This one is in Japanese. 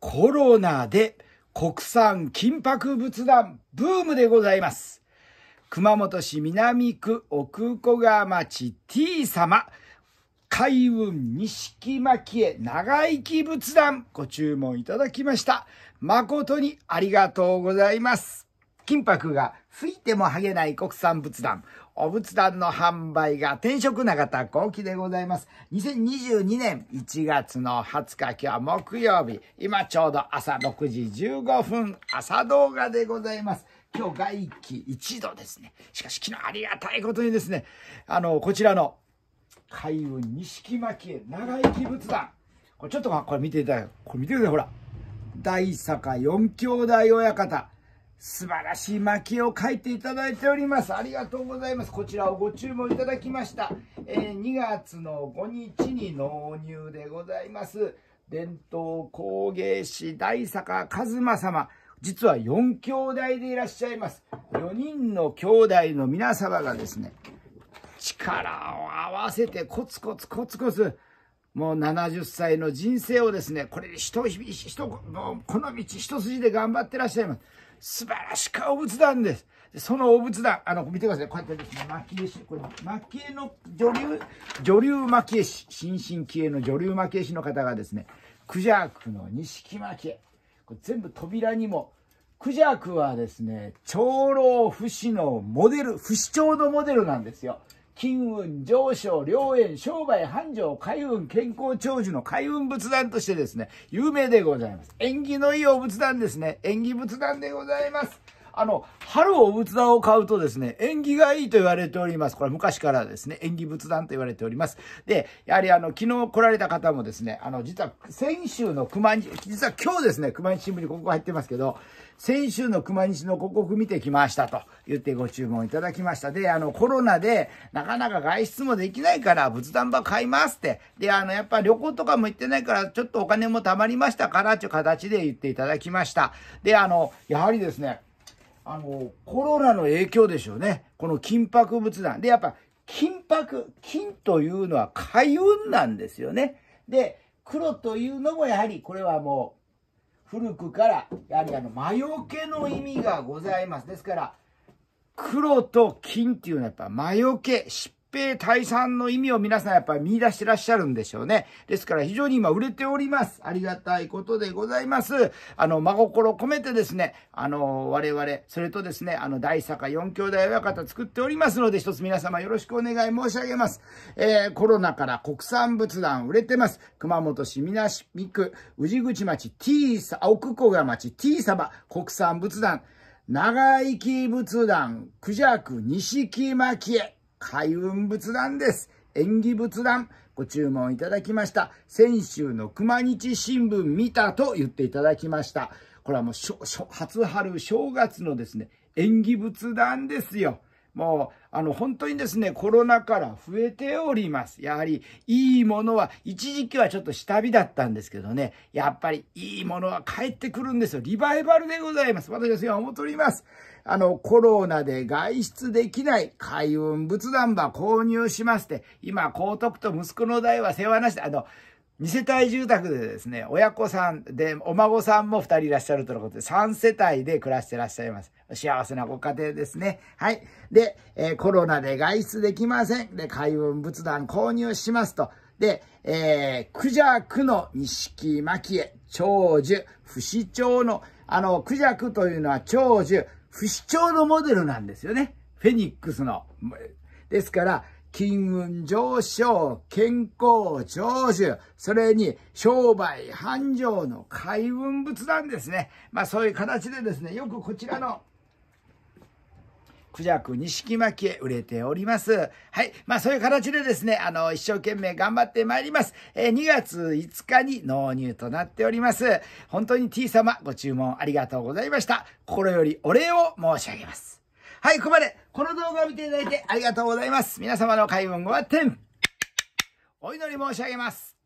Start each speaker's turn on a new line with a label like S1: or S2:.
S1: コロナで国産金箔仏壇ブームでございます。熊本市南区奥小川町 T 様、海運錦巻へ長生き仏壇ご注文いただきました。誠にありがとうございます。金箔が吹いても剥げない国産仏壇。お仏壇の販売が転職永田幸喜でございます。2022年1月の20日、今日木曜日。今ちょうど朝6時15分、朝動画でございます。今日外気1度ですね。しかし昨日ありがたいことにですね、あの、こちらの海運錦巻長生き仏壇。これちょっとこれ見ていただこれ見てください、ほら。大坂四兄弟親方。素晴らしい薪を書いていただいております。ありがとうございます。こちらをご注文いただきました。えー、2月の5日に納入でございます。伝統工芸士大坂一馬様。実は4兄弟でいらっしゃいます。4人の兄弟の皆様がですね、力を合わせてコツコツコツコツ、もう70歳の人生をですね、これで一、一、この道一筋で頑張ってらっしゃいます。素晴らしくお仏壇です。そのお仏壇、あの、見てください。こうやってですね、蒔絵師、これ、蒔絵の女流、女流蒔絵師、新進気鋭の女流蒔絵師の方がですね、クジャークの錦蒔絵。これ全部扉にも、クジャークはですね、長老不死のモデル、不死鳥のモデルなんですよ。金運、上昇、良縁、商売、繁盛、開運、健康長寿の開運仏壇としてですね、有名でございます。縁起のいいお仏壇ですね。縁起仏壇でございます。あの、春を仏壇を買うとですね、縁起がいいと言われております。これ昔からですね、縁起仏壇と言われております。で、やはりあの、昨日来られた方もですね、あの、実は先週の熊日、実は今日ですね、熊日新聞にここ入ってますけど、先週の熊日の広告見てきましたと言ってご注文いただきました。で、あの、コロナでなかなか外出もできないから仏壇場買いますって。で、あの、やっぱ旅行とかも行ってないからちょっとお金も貯まりましたからという形で言っていただきました。で、あの、やはりですね、あの、コロナの影響でしょうね。この金箔仏壇。で、やっぱ、金箔、金というのは開運なんですよね。で、黒というのもやはり、これはもう、古くから、やはりあの、魔除けの意味がございます。ですから、黒と金っていうのはやっぱ魔除け、失兵退散の意味を皆さんやっぱり見出してらっしゃるんでしょうね。ですから非常に今売れております。ありがたいことでございます。あの、真心込めてですね、あの、我々、それとですね、あの、大坂四兄弟親方作っておりますので、一つ皆様よろしくお願い申し上げます。えー、コロナから国産仏壇売れてます。熊本市みなしみく、宇治口町 T さ、奥小川町 T さば、国産仏壇、長生き仏壇、九ジ西木錦巻へ。開運仏壇です。縁起仏壇。ご注文いただきました。先週の熊日新聞見たと言っていただきました。これはもう、初春正月のですね、縁起仏壇ですよ。もう、あの、本当にですね、コロナから増えております。やはり、いいものは、一時期はちょっと下火だったんですけどね、やっぱり、いいものは帰ってくるんですよ。リバイバルでございます。私はそ思っております。あの、コロナで外出できない開運仏壇場購入しまして、今、高徳と息子の代は世話なしで、あの、2世帯住宅でですね、親子さんで、お孫さんも2人いらっしゃるとのことで、3世帯で暮らしてらっしゃいます。幸せなご家庭ですね。はい。で、えー、コロナで外出できません。で、海運仏壇購入しますと。で、えー、クジャクの錦巻絵、長寿、不死鳥の、あの、クジャクというのは長寿、不死鳥のモデルなんですよね。フェニックスの。ですから、金運上昇、健康長寿、それに商売繁盛の開運仏なんですね。まあそういう形でですね、よくこちらのクジャク錦巻へ売れております。はい。まあそういう形でですね、あの、一生懸命頑張ってまいります。えー、2月5日に納入となっております。本当に T 様ご注文ありがとうございました。心よりお礼を申し上げます。はい、ここまで、この動画を見ていただいてありがとうございます。皆様の開運後は天お祈り申し上げます。